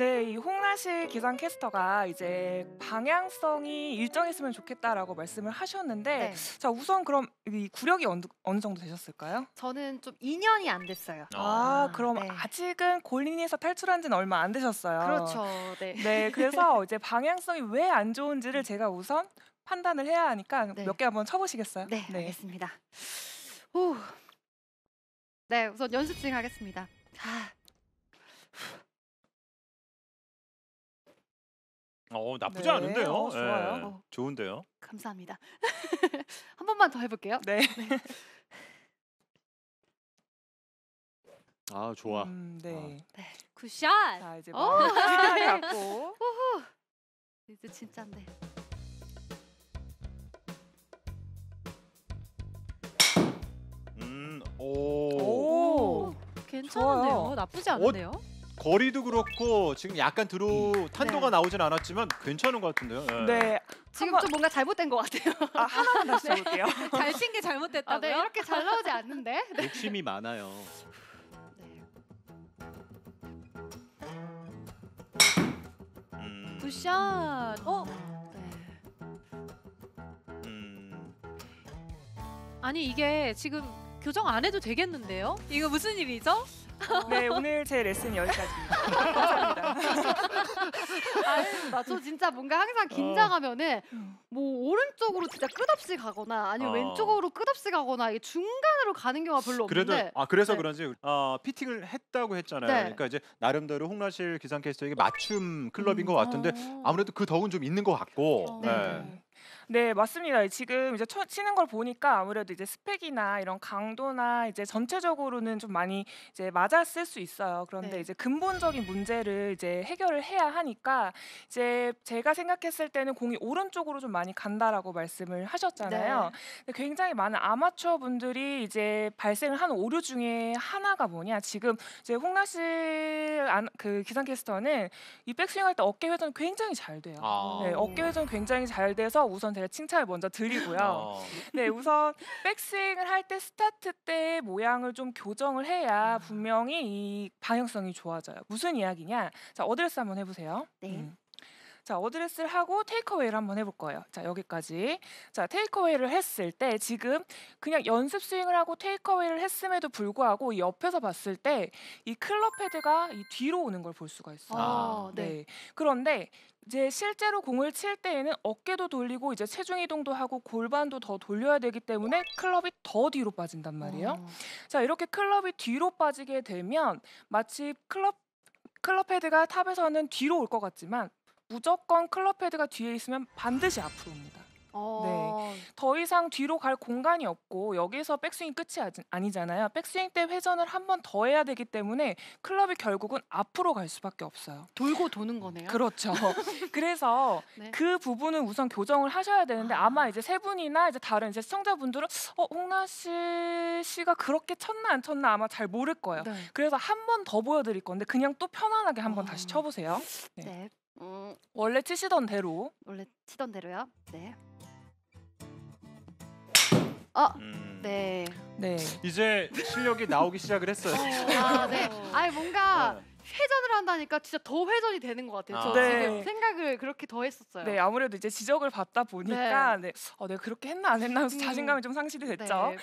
네, 이 홍라실 기상캐스터가 이제 방향성이 일정했으면 좋겠다라고 말씀을 하셨는데 네. 자 우선 그럼 이 구력이 어느, 어느 정도 되셨을까요? 저는 좀 2년이 안 됐어요. 아, 아 그럼 네. 아직은 골린이에서 탈출한 지는 얼마 안 되셨어요. 그렇죠. 네. 네, 그래서 이제 방향성이 왜 안 좋은지를 제가 우선 판단을 해야 하니까 네. 몇개 한번 쳐보시겠어요? 네, 네. 알겠습니다. 오. 네, 우선 연습생 하겠습니다. 아. 어 나쁘지 네. 않은데요. 어, 좋아요. 예, 어. 좋은데요. 감사합니다. 한 번만 더 해볼게요. 네. 네. 아 좋아. 음, 네. 아. 네. 굿샷. 자 이제 오! 어! 잡고. 우후. 이제 진짜인데. 음 오. 오. 괜찮은데요. 좋아요. 나쁘지 않은데요. 거리도 그렇고 지금 약간 드로 음. 탄도가 네. 나오진 않았지만 괜찮은 것 같은데요. 예. 네. 지금 좀 뭔가 잘못된 것 같아요. 아, 하나만 다시 네. 해볼게요. 잘친게 잘못됐다고요? 아, 네, 이렇게 잘 나오지 않는데. 네. 욕심이 많아요. 네. 음, 샷 어? 음. 아니 이게 지금 교정 안 해도 되겠는데요? 이거 무슨 일이죠? 네, 오늘 제 레슨 여기까지입니다. 감사합니다. 아유, 나저 진짜 뭔가 항상 어. 긴장하면은 음. 뭐 오른쪽으로 진짜 끝없이 가거나 아니면 어. 왼쪽으로 끝없이 가거나 이게 중간으로 가는 경우가 별로 그래도 없는데 아 그래서 네. 그런지 아 피팅을 했다고 했잖아요. 네. 그러니까 이제 나름대로 홍라실 기상캐스터에게 맞춤 클럽인 것 음. 같은데 어. 아무래도 그 덕은 좀 있는 것 같고. 네. 네. 네, 맞습니다. 지금 이제 쳐, 치는 걸 보니까 아무래도 이제 스펙이나 이런 강도나 이제 전체적으로는 좀 많이 이제 맞았을 수 있어요. 그런데 네. 이제 근본적인 문제를 이제 해결을 해야 하니까 이제 제가 생각했을 때는 공이 오른쪽으로 좀 많이 간다라고 말씀을 하셨잖아요. 네. 굉장히 많은 아마추어 분들이 이제 발생을 한 오류 중에 하나가 뭐냐. 지금 이제 홍나씨 그 기상캐스터는 이 백스윙 할 때 어깨 회전 굉장히 잘 돼요. 아. 네, 어깨 회전 굉장히 잘 돼서 우선 제가 칭찬을 먼저 드리고요. 어. 네, 우선 백스윙을 할 때 스타트 때의 모양을 좀 교정을 해야 음. 분명히 이 방향성이 좋아져요. 무슨 이야기냐? 자, 어드레스 한번 해보세요. 네. 음. 자, 어드레스를 하고 테이크어웨이를 한번 해볼 거예요. 자, 여기까지. 자, 테이크어웨이를 했을 때 지금 그냥 연습 스윙을 하고 테이크어웨이를 했음에도 불구하고 옆에서 봤을 때 이 클럽 헤드가 이 뒤로 오는 걸 볼 수가 있어요. 아, 네. 네. 그런데 이제 실제로 공을 칠 때에는 어깨도 돌리고 이제 체중 이동도 하고 골반도 더 돌려야 되기 때문에 클럽이 더 뒤로 빠진단 말이에요. 오. 아. 자, 이렇게 클럽이 뒤로 빠지게 되면 마치 클럽 클럽 헤드가 탑에서는 뒤로 올 것 같지만 무조건 클럽 헤드가 뒤에 있으면 반드시 앞으로입니다. 어... 네. 더 이상 뒤로 갈 공간이 없고 여기서 백스윙 끝이 아니잖아요. 백스윙 때 회전을 한 번 더 해야 되기 때문에 클럽이 결국은 앞으로 갈 수밖에 없어요. 돌고 도는 거네요. 그렇죠. 그래서 네. 그 부분은 우선 교정을 하셔야 되는데 아... 마 이제 세 분이나 이제 다른 이제 시청자분들은 어 홍나 씨 씨가 그렇게 쳤나 안 쳤나 아마 잘 모를 거예요. 네. 그래서 한 번 더 보여드릴 건데 그냥 또 편안하게 한번 어... 다시 아. 쳐보세요. 네. 네. 음... 원래 치시던 대로. 원래 치던 대로요. 네. 어, 음. 네. 네. 이제 실력이 나오기 시작을 했어요. 어, 아, 네. 아니 뭔가 네. 회전을 한다니까 진짜 더 회전이 되는 것 같아요. 아. 저 네. 지금 생각을 그렇게 더 했었어요. 네, 아무래도 이제 지적을 받다 보니까 네. 네. 어, 내가 네, 그렇게 했나 안 했나 하면서 음. 자신감이 좀 상실이 됐죠. 네.